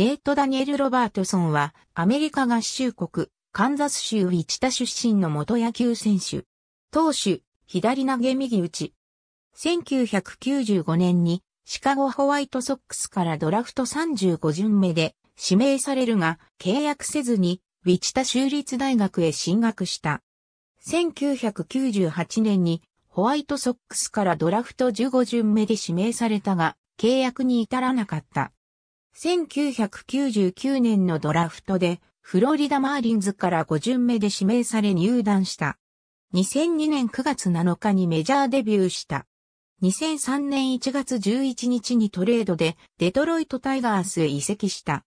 ネート・ダニエル・ロバートソンは、アメリカ合衆国、カンザス州ウィチタ出身の元野球選手。投手、左投げ右打ち。1995年に、シカゴホワイトソックスからドラフト35巡目で指名されるが、契約せずに、ウィチタ州立大学へ進学した。1998年に、ホワイトソックスからドラフト15巡目で指名されたが、契約に至らなかった。1999年のドラフトで、フロリダマーリンズから5巡目で指名され入団した。2002年9月7日にメジャーデビューした。2003年1月11日にトレードでデトロイトタイガースへ移籍した。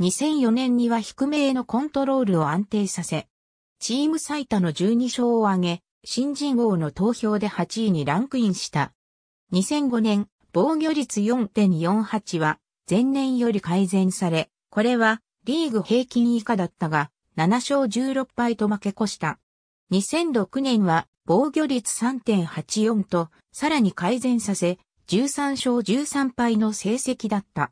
2004年には低めへのコントロールを安定させ、チーム最多の12勝を挙げ、新人王の投票で8位にランクインした。2005年、防御率4.48は前年より改善され、これはリーグ平均以下だったが、7勝16敗と負け越した。2006年は防御率3.84と、さらに改善させ、13勝13敗の成績だった。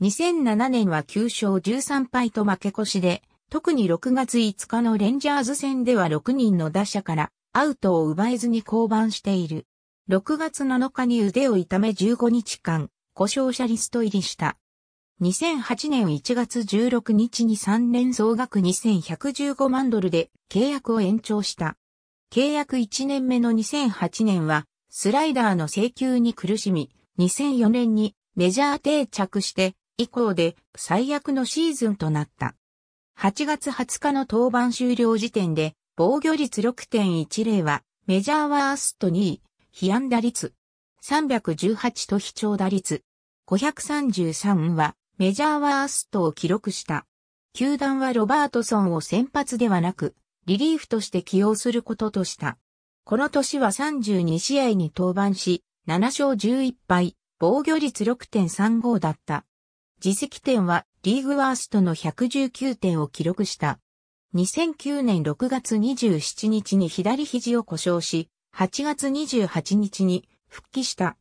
2007年は9勝13敗と負け越しで、特に6月5日のレンジャーズ戦では6人の打者からアウトを奪えずに降板している。6月7日に腕を痛め15日間、故障者リスト入りした。2008年1月16日に3年総額2115万ドルで契約を延長した。契約1年目の2008年はスライダーの請求に苦しみ、2004年にメジャー定着して以降で最悪のシーズンとなった。8月20日の登板終了時点で防御率6.10はメジャーワースト2位、被安打率318と非長打率、533はメジャーワーストを記録した。球団はロバートソンを先発ではなく、リリーフとして起用することとした。この年は32試合に登板し、7勝11敗、防御率6.35だった。自責点はリーグワーストの119点を記録した。2009年6月27日に左肘を故障し、8月28日に復帰した。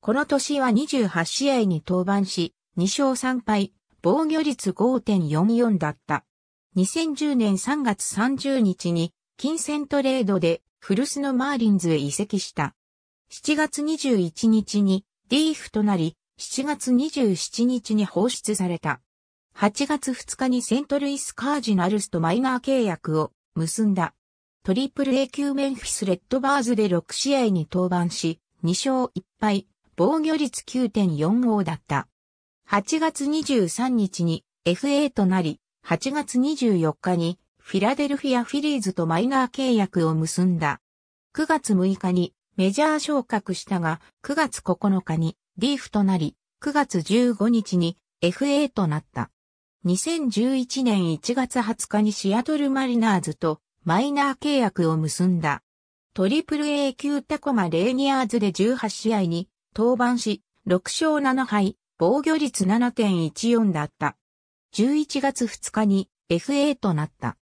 この年は28試合に登板し、2勝3敗、防御率5.44だった。2010年3月30日に、金銭トレードで、古巣のマーリンズへ移籍した。7月21日に、リーフとなり、7月27日に放出された。8月2日にセントルイスカージナルスとマイナー契約を結んだ。トリプル A 級メンフィスレッドバーズで6試合に登板し、2勝1敗、防御率9.45だった。8月23日に FA となり、8月24日にフィラデルフィアフィリーズとマイナー契約を結んだ。9月6日にメジャー昇格したが、9月9日にリーフとなり、9月15日に FA となった。2011年1月20日にシアトルマリナーズとマイナー契約を結んだ。トリプル A 級タコマレーニアーズで18試合に登板し、6勝7敗、防御率7.14だった。11月2日に FA となった。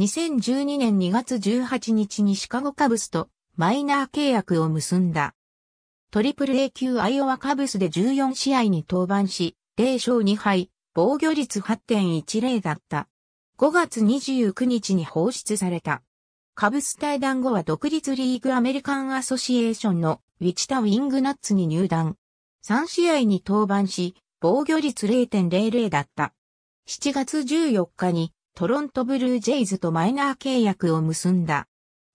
2012年2月18日にシカゴカブスとマイナー契約を結んだ。トリプル A 級アイオワカブスで14試合に登板し、0勝2敗、防御率8.10だった。5月29日に放出された。カブス対談後は独立リーグアメリカンアソシエーションのウィチタ・ウィングナッツに入団。3試合に登板し、防御率0.00だった。7月14日にトロントブルージェイズとマイナー契約を結んだ。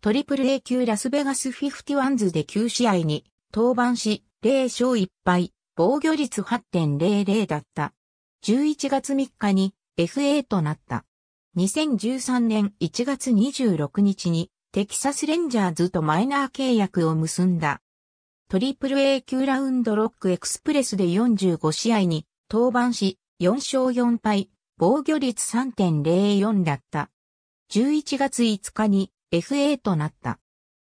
トリプル A 級ラスベガスフィフティワンズで9試合に登板し、0勝1敗、防御率8.00だった。11月3日に FA となった。2013年1月26日にテキサスレンジャーズとマイナー契約を結んだ。トリプル A 級ラウンドロックエクスプレスで45試合に登板し、4勝4敗、防御率3.04だった。11月5日に FA となった。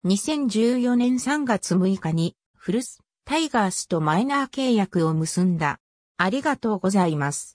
2014年3月6日にフルス、タイガースとマイナー契約を結んだ。ありがとうございます。